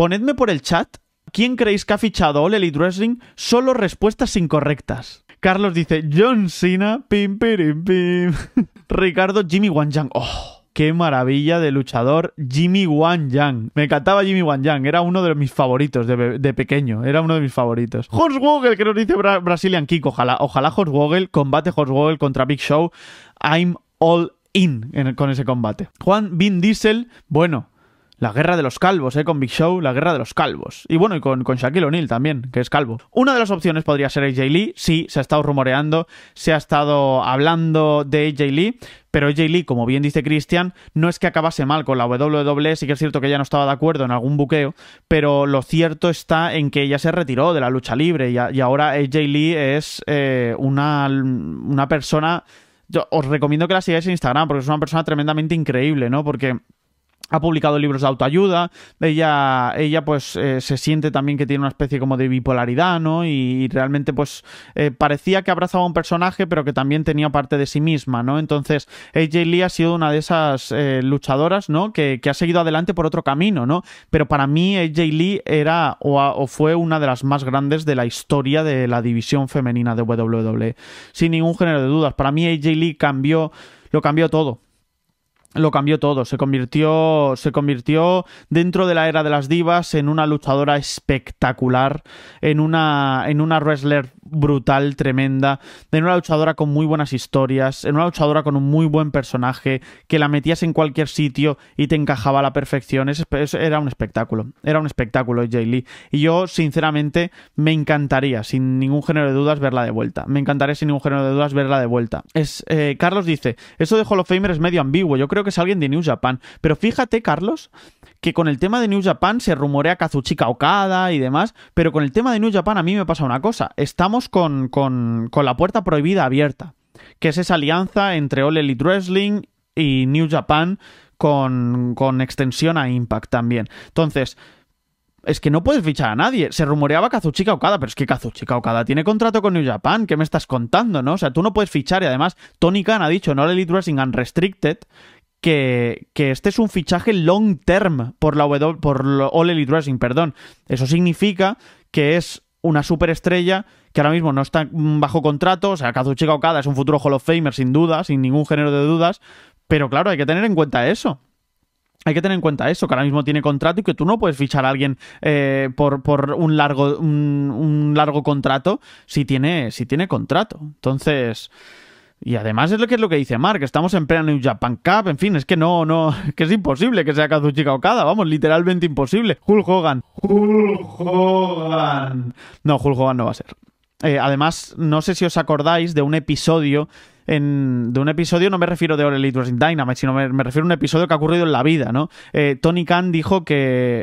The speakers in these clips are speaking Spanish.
Ponedme por el chat quién creéis que ha fichado All Elite Wrestling solo respuestas incorrectas. Carlos dice John Cena, pim, pirim, pim. Ricardo, Jimmy Wang Yang. ¡Oh! ¡Qué maravilla de luchador! Jimmy Wang Yang. Me encantaba Jimmy Wang Yang. Era uno de mis favoritos de, pequeño. Era uno de mis favoritos. Horst que nos dice Brasilian Brazilian Kick. Ojalá, ojalá Horst combate Horst Woggle contra Big Show. I'm all in, con ese combate. Juan Vin Diesel, bueno, la guerra de los calvos, ¿eh? Con Big Show, la guerra de los calvos. Y bueno, y con, Shaquille O'Neal también, que es calvo. Una de las opciones podría ser AJ Lee. Sí, se ha estado rumoreando, se ha estado hablando de AJ Lee. Pero AJ Lee, como bien dice Christian, no es que acabase mal con la WWE, sí que es cierto que ella no estaba de acuerdo en algún buqueo, pero lo cierto está en que ella se retiró de la lucha libre y, ahora AJ Lee es eh, una, una persona... Yo os recomiendo que la sigáis en Instagram porque es una persona tremendamente increíble, ¿no? Porque ha publicado libros de autoayuda, ella, ella pues eh, se siente también que tiene una especie como de bipolaridad, ¿no? Y, realmente pues eh, parecía que abrazaba a un personaje, pero que también tenía parte de sí misma, ¿no? Entonces AJ Lee ha sido una de esas eh, luchadoras, ¿no? Que, ha seguido adelante por otro camino, ¿no? Pero para mí AJ Lee era o, fue una de las más grandes de la historia de la división femenina de WWE, sin ningún género de dudas. Para mí AJ Lee cambió, lo cambió todo lo cambió todo, se convirtió, se convirtió dentro de la era de las divas en una luchadora espectacular, en una, en una wrestler brutal, tremenda, en una luchadora con muy buenas historias, en una luchadora con un muy buen personaje, que la metías en cualquier sitio y te encajaba a la perfección, es, era un espectáculo, era un espectáculo Jay Lee. Y yo, sinceramente, me encantaría, sin ningún género de dudas, verla de vuelta. Me encantaría, sin ningún género de dudas, verla de vuelta. Es, eh, Carlos dice, eso de Hall of Famer es medio ambiguo, yo creo que es alguien de New Japan. Pero fíjate, Carlos, que con el tema de New Japan se rumorea Kazuchika Okada y demás, pero con el tema de New Japan a mí me pasa una cosa. Estamos con, la puerta prohibida abierta, que es esa alianza entre All Elite Wrestling y New Japan con, extensión a Impact también. Entonces es que no puedes fichar a nadie. Se rumoreaba Kazuchika Okada, pero es que Kazuchika Okada tiene contrato con New Japan. ¿Qué me estás contando, no? O sea, tú no puedes fichar y además Tony Khan ha dicho en All Elite Wrestling Unrestricted que, este es un fichaje long term por la w, por All Elite perdón. Eso significa que es una superestrella que ahora mismo no está bajo contrato, o sea, Kazuchika Okada es un futuro Hall of Famer sin duda, sin ningún género de dudas, pero claro, hay que tener en cuenta eso. Hay que tener en cuenta eso, que ahora mismo tiene contrato y que tú no puedes fichar a alguien eh, por, un largo, un largo contrato si tiene, si tiene contrato. Entonces, y además es lo que es lo que dice Mark, estamos en plena New Japan Cup, en fin, es que no, no, que es imposible que sea Kazuchika Okada, vamos, literalmente imposible. Hulk Hogan. Hulk Hogan. No, Hulk Hogan no va a ser. Eh, además, no sé si os acordáis de un episodio de un episodio, no me refiero de All Elite in Dynamite, sino me, refiero a un episodio que ha ocurrido en la vida, ¿no? Eh, Tony Khan dijo que,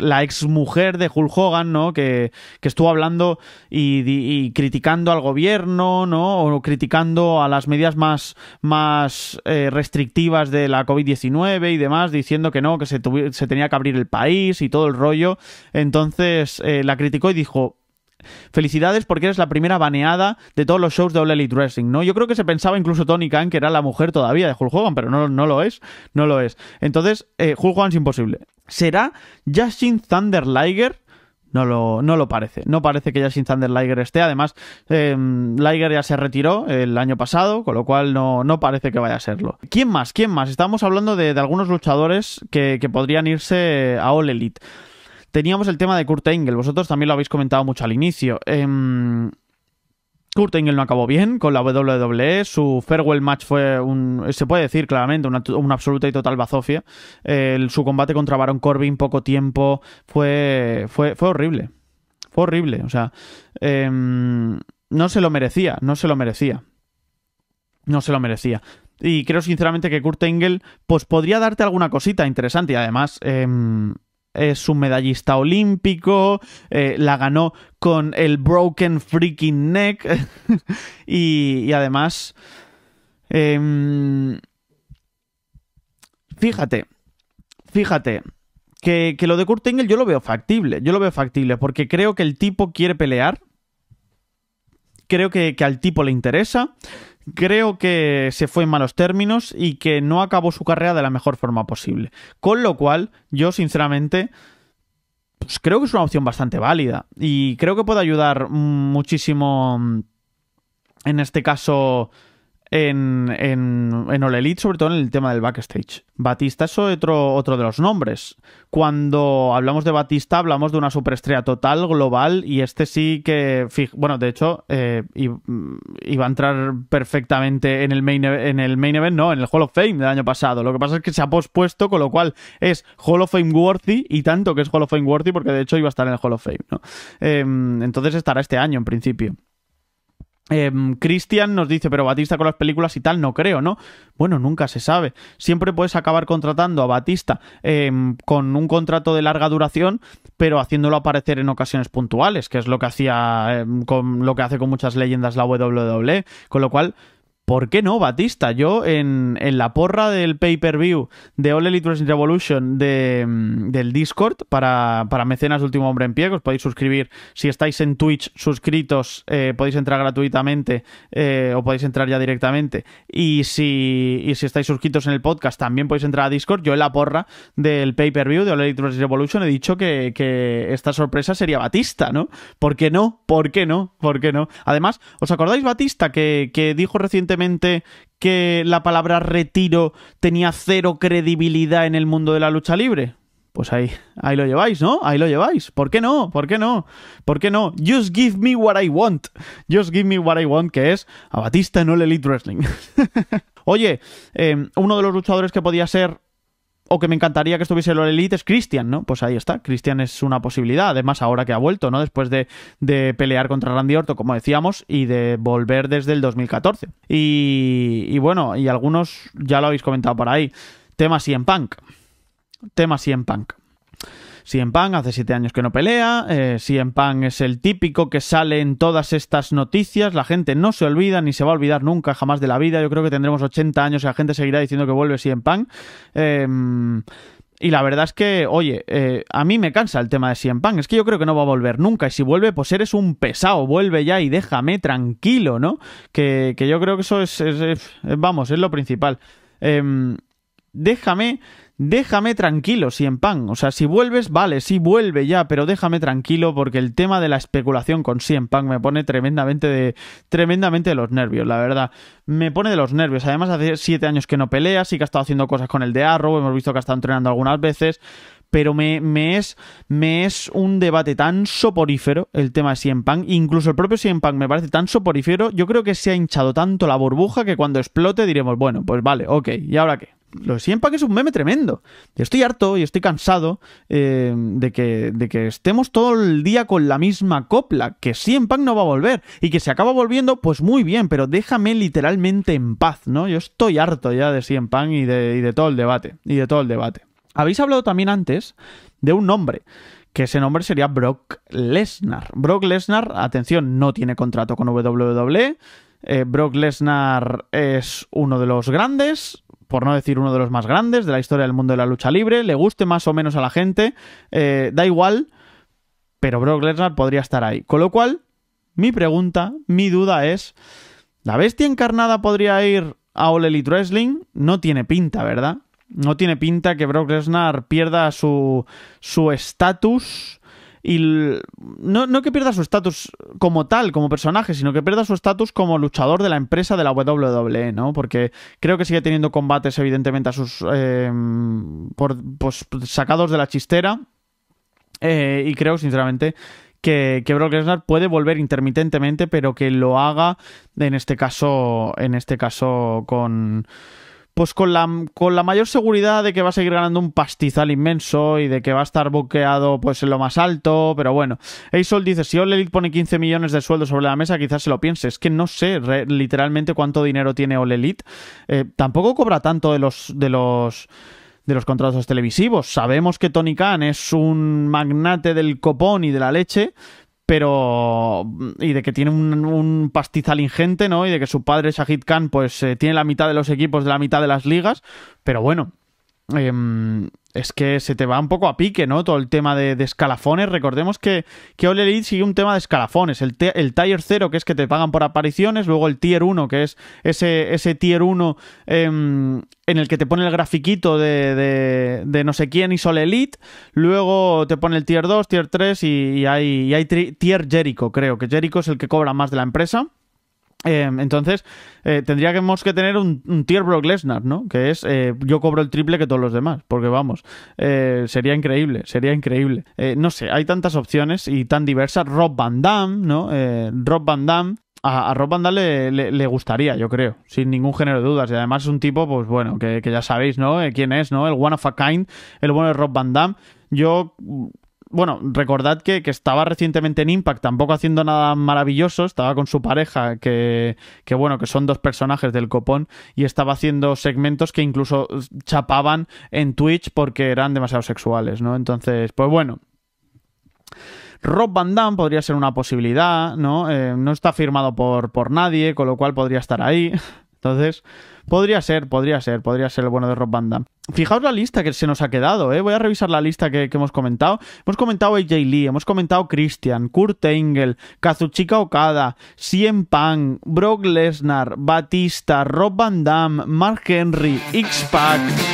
la ex mujer de Hulk Hogan, ¿no? Que, estuvo hablando y, criticando al gobierno, ¿no? O criticando a las medidas más, más eh, restrictivas de la COVID-19 y demás, diciendo que no, que se, tenía que abrir el país y todo el rollo. Entonces eh, la criticó y dijo, felicidades porque eres la primera baneada de todos los shows de All Elite Wrestling, ¿no? Yo creo que se pensaba incluso Tony Khan que era la mujer todavía de Hulk Hogan, pero no, lo es, no lo es. Entonces, eh, Hulk Hogan es imposible. ¿Será Justin Thunder Liger? No lo, no lo, parece. No parece que Justin Thunder Liger esté. Además, em, Liger ya se retiró el año pasado, con lo cual no, no, parece que vaya a serlo. ¿Quién más? ¿Quién más? Estamos hablando de, algunos luchadores que, que podrían irse a All Elite teníamos el tema de Kurt Engel. Vosotros también lo habéis comentado mucho al inicio. Em, Kurt Engel no acabó bien con la WWE. Su farewell match fue, un, se puede decir claramente, una, absoluta y total bazofia. su combate contra Baron Corbin poco tiempo fue, fue, horrible. Fue horrible. O sea, em, no se lo merecía, no se lo merecía. No se lo merecía. Y creo sinceramente que Kurt Engel pues podría darte alguna cosita interesante. Y además, em, es un medallista olímpico, eh, la ganó con el Broken Freaking Neck y, además... Em, fíjate, fíjate, que, lo de Kurt Angle yo lo veo factible, yo lo veo factible porque creo que el tipo quiere pelear, creo que, que al tipo le interesa, creo que se fue en malos términos y que no acabó su carrera de la mejor forma posible. Con lo cual, yo sinceramente pues creo que es una opción bastante válida y creo que puede ayudar muchísimo mm, en este caso en, en, en All Elite, sobre todo en el tema del backstage. Batista es otro, otro de los nombres. Cuando hablamos de Batista, hablamos de una superestrella total, global, y este sí que. Bueno, de hecho, eh, mm, iba a entrar perfectamente en el, main, en el main event, no, en el Hall of Fame del año pasado. Lo que pasa es que se ha pospuesto, con lo cual es Hall of Fame worthy, y tanto que es Hall of Fame worthy, porque de hecho iba a estar en el Hall of Fame, em, entonces estará este año, en principio. Eh, em, Cristian nos dice, pero Batista con las películas y tal, no creo, ¿no? Bueno, nunca se sabe. Siempre puedes acabar contratando a Batista em, con un contrato de larga duración, pero haciéndolo aparecer en ocasiones puntuales, que es lo que hacía em, con lo que hace con muchas leyendas la WWE, con lo cual ¿Por qué no, Batista? Yo en, la porra del pay-per-view de All Elite Wrestling Revolution mm, del Discord para, para, mecenas Último Hombre en Pie, os podéis suscribir. Si estáis en Twitch suscritos, eh, podéis entrar gratuitamente eh, o podéis entrar ya directamente. Y si, si estáis suscritos en el podcast, también podéis entrar a Discord. Yo en la porra del pay-per-view de All Elite Wrestling Revolution he dicho que, esta sorpresa sería Batista, ¿no? ¿Por qué no? ¿Por qué no? ¿Por qué no? Además, ¿os acordáis, Batista, que, que dijo recientemente que la palabra retiro tenía cero credibilidad en el mundo de la lucha libre? Pues ahí, ahí lo lleváis, ¿no? Ahí lo lleváis. ¿Por qué no? ¿Por qué no? ¿Por qué no? Just give me what I want. Just give me what I want, que es a Batista en el Elite Wrestling. Oye, eh, uno de los luchadores que podía ser o que me encantaría que estuviese en Elite es Christian, ¿no? Pues ahí está, Christian es una posibilidad, además ahora que ha vuelto, ¿no? Después de, pelear contra Randy Orto como decíamos, y de volver desde el 2014. Y, bueno, y algunos ya lo habéis comentado por ahí, tema en Punk, tema en Punk. CM Pang, hace siete años que no pelea, eh, Pang es el típico que sale en todas estas noticias, la gente no se olvida ni se va a olvidar nunca jamás de la vida, yo creo que tendremos 80 años y la gente seguirá diciendo que vuelve CM Pang. Em, y la verdad es que, oye, eh, a mí me cansa el tema de CM Pang, Es que yo creo que no va a volver nunca. Y si vuelve, pues eres un pesado. Vuelve ya y déjame tranquilo, ¿no? Que, yo creo que eso es, es, vamos, es lo principal. Eh, déjame, déjame tranquilo, si en pan. O sea, si vuelves, vale, si vuelve ya, pero déjame tranquilo porque el tema de la especulación con Cien me pone tremendamente de, tremendamente de los nervios, la verdad. Me pone de los nervios. Además, hace siete años que no pelea, sí que ha estado haciendo cosas con el de Arrow, hemos visto que ha estado entrenando algunas veces pero me, me, es, me es un debate tan soporífero el tema de CM Incluso el propio CM me parece tan soporífero. Yo creo que se ha hinchado tanto la burbuja que cuando explote diremos, bueno, pues vale, ok, ¿y ahora qué? lo de CM Punk es un meme tremendo. Yo estoy harto y estoy cansado eh, de, que, de que estemos todo el día con la misma copla, que CM Punk no va a volver y que se acaba volviendo, pues muy bien, pero déjame literalmente en paz, ¿no? Yo estoy harto ya de CM Punk y de, de todo el debate, y de todo el debate. Habéis hablado también antes de un nombre que ese nombre sería Brock Lesnar. Brock Lesnar, atención, no tiene contrato con WWE. Eh, Brock Lesnar es uno de los grandes por no decir uno de los más grandes de la historia del mundo de la lucha libre, le guste más o menos a la gente, eh, da igual, pero Brock Lesnar podría estar ahí. Con lo cual, mi pregunta, mi duda es, ¿la bestia encarnada podría ir a All Elite Wrestling? No tiene pinta, ¿verdad? No tiene pinta que Brock Lesnar pierda su estatus y no, no que pierda su estatus como tal, como personaje, sino que pierda su estatus como luchador de la empresa de la WWE, ¿no? Porque creo que sigue teniendo combates, evidentemente, a sus. Em, pues, sacados de la chistera. Eh, y creo, sinceramente, que, que Brock Lesnar puede volver intermitentemente, pero que lo haga en este caso, en este caso con, pues con la, con la mayor seguridad de que va a seguir ganando un pastizal inmenso y de que va a estar boqueado pues en lo más alto, pero bueno. Aisol dice, si All Elite pone 15 millones de sueldo sobre la mesa, quizás se lo piense. Es que no sé literalmente cuánto dinero tiene All Elite. Eh, tampoco cobra tanto de los... De los de los contratos televisivos. Sabemos que Tony Khan es un magnate del copón y de la leche, pero y de que tiene un, pastizal ingente, ¿no? Y de que su padre Shahid Khan pues eh, tiene la mitad de los equipos de la mitad de las ligas, pero bueno, Em, es que se te va un poco a pique, ¿no? Todo el tema de, escalafones. Recordemos que, que All Elite sigue un tema de escalafones. El, el Tier 0, que es que te pagan por apariciones, luego el Tier 1, que es ese, ese Tier 1 em, en el que te pone el grafiquito de, de, no sé quién y All Elite, luego te pone el Tier 2, Tier 3 y, hay, hay Tier Jericho, creo, que Jericho es el que cobra más de la empresa. Em, entonces, eh, tendríamos que tener un, tier Brock Lesnar, ¿no? Que es, eh, yo cobro el triple que todos los demás, porque vamos, eh, sería increíble, sería increíble. no sé, hay tantas opciones y tan diversas. Rob Van Damme, ¿no? Rob Van Damme a, Rob Van Damme le, gustaría, yo creo, sin ningún género de dudas. Y además es un tipo, pues bueno, que, ya sabéis, ¿no? quién es, ¿no? El one of a kind, el bueno de Rob Van Dam. Yo bueno, recordad que, estaba recientemente en Impact, tampoco haciendo nada maravilloso, estaba con su pareja, que, que bueno, que son dos personajes del copón, y estaba haciendo segmentos que incluso chapaban en Twitch porque eran demasiado sexuales, ¿no? Entonces, pues bueno. Rob Van Damme podría ser una posibilidad, ¿no? Eh, no está firmado por, por nadie, con lo cual podría estar ahí. Entonces, podría ser, podría ser, podría ser el bueno de Rob Van Fijaos la lista que se nos ha quedado, ¿eh? Voy a revisar la lista que, hemos comentado. Hemos comentado AJ Lee, hemos comentado Christian, Kurt Engel, Kazuchika Okada, CM Pang, Brock Lesnar, Batista, Rob Van Damme, Mark Henry, X-Pac...